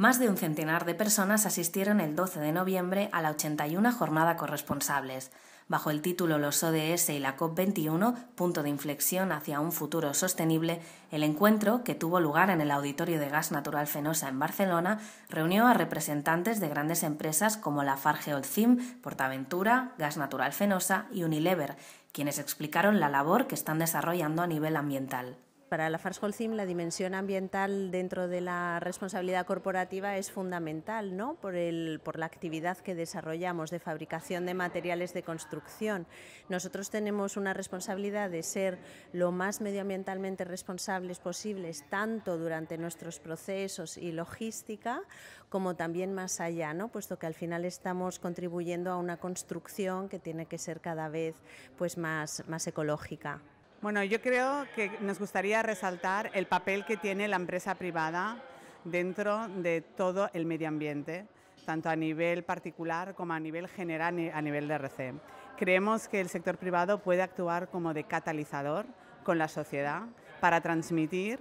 Más de un centenar de personas asistieron el 12 de noviembre a la 81 jornada corresponsables, bajo el título Los ODS y la COP21, punto de inflexión hacia un futuro sostenible, el encuentro, que tuvo lugar en el Auditorio de Gas Natural Fenosa en Barcelona, reunió a representantes de grandes empresas como la Fargeolcim, Portaventura, Gas Natural Fenosa y Unilever, quienes explicaron la labor que están desarrollando a nivel ambiental para la Cim, la dimensión ambiental dentro de la responsabilidad corporativa es fundamental, ¿no? Por, la actividad que desarrollamos de fabricación de materiales de construcción. Nosotros tenemos una responsabilidad de ser lo más medioambientalmente responsables posibles, tanto durante nuestros procesos y logística, como también más allá, Puesto que al final estamos contribuyendo a una construcción que tiene que ser cada vez pues, más ecológica. Bueno, yo creo que nos gustaría resaltar el papel que tiene la empresa privada dentro de todo el medio ambiente, tanto a nivel particular como a nivel general, a nivel de RC. Creemos que el sector privado puede actuar como de catalizador con la sociedad para transmitir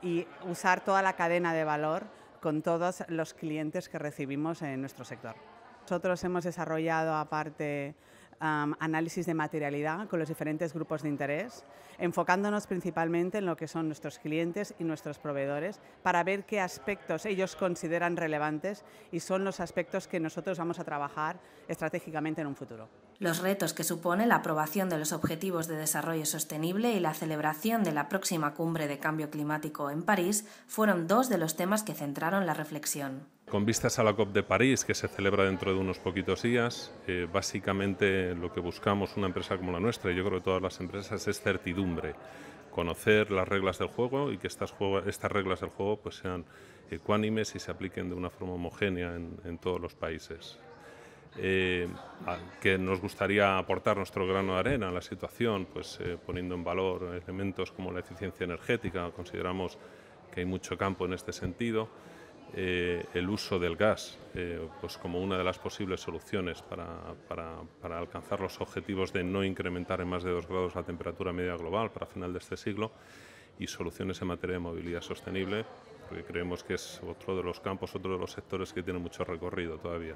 y usar toda la cadena de valor con todos los clientes que recibimos en nuestro sector. Nosotros hemos desarrollado aparte análisis de materialidad con los diferentes grupos de interés, enfocándonos principalmente en lo que son nuestros clientes y nuestros proveedores para ver qué aspectos ellos consideran relevantes y son los aspectos que nosotros vamos a trabajar estratégicamente en un futuro los retos que supone la aprobación de los Objetivos de Desarrollo Sostenible y la celebración de la próxima cumbre de cambio climático en París fueron dos de los temas que centraron la reflexión. Con vistas a la COP de París, que se celebra dentro de unos poquitos días, eh, básicamente lo que buscamos una empresa como la nuestra, y yo creo que todas las empresas, es certidumbre, conocer las reglas del juego y que estas, reglas del juego pues, sean ecuánimes y se apliquen de una forma homogénea en todos los países. Eh, que nos gustaría aportar nuestro grano de arena a la situación, pues eh, poniendo en valor elementos como la eficiencia energética, consideramos que hay mucho campo en este sentido, eh, el uso del gas pues, como una de las posibles soluciones para, para, alcanzar los objetivos de no incrementar en más de 2 grados la temperatura media global para final de este siglo y soluciones en materia de movilidad sostenible, porque creemos que es otro de los campos, otro de los sectores que tiene mucho recorrido todavía.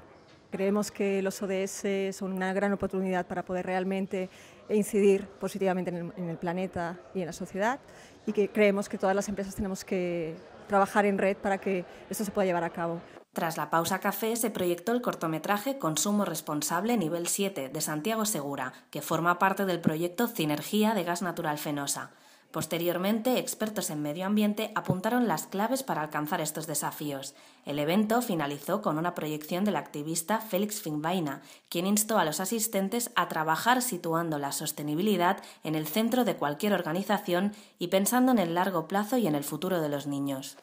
Creemos que los ODS son una gran oportunidad para poder realmente incidir positivamente en el, planeta y en la sociedad y que creemos que todas las empresas tenemos que trabajar en red para que esto se pueda llevar a cabo. Tras la pausa café se proyectó el cortometraje Consumo Responsable Nivel 7 de Santiago Segura, que forma parte del proyecto Cinergía de Gas Natural Fenosa. Posteriormente, expertos en medio ambiente apuntaron las claves para alcanzar estos desafíos. El evento finalizó con una proyección del activista Félix Finbaina, quien instó a los asistentes a trabajar situando la sostenibilidad en el centro de cualquier organización y pensando en el largo plazo y en el futuro de los niños.